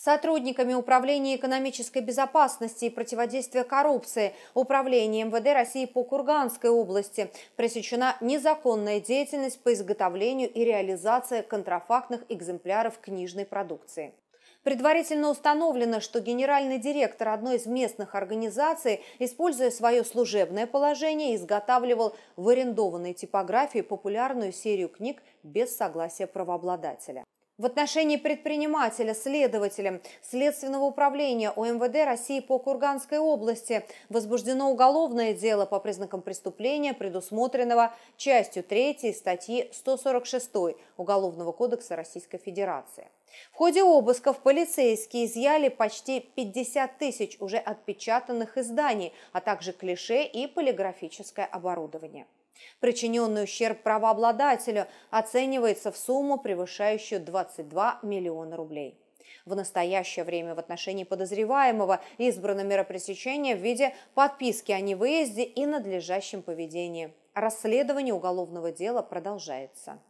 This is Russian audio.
сотрудниками Управления экономической безопасности и противодействия коррупции Управления МВД России по Курганской области пресечена незаконная деятельность по изготовлению и реализации контрафактных экземпляров книжной продукции. Предварительно установлено, что генеральный директор одной из местных организаций, используя свое служебное положение, изготавливал в арендованной типографии популярную серию книг без согласия правообладателя. В отношении предпринимателя, следователя Следственного управления ОМВД России по Курганской области возбуждено уголовное дело по признакам преступления, предусмотренного частью 3 статьи 146 Уголовного кодекса Российской Федерации. В ходе обысков полицейские изъяли почти 50 тысяч уже отпечатанных изданий, а также клише и полиграфическое оборудование. Причиненный ущерб правообладателю оценивается в сумму, превышающую 22 миллиона рублей. В настоящее время в отношении подозреваемого избрано мера пресечения в виде подписки о невыезде и надлежащем поведении. Расследование уголовного дела продолжается.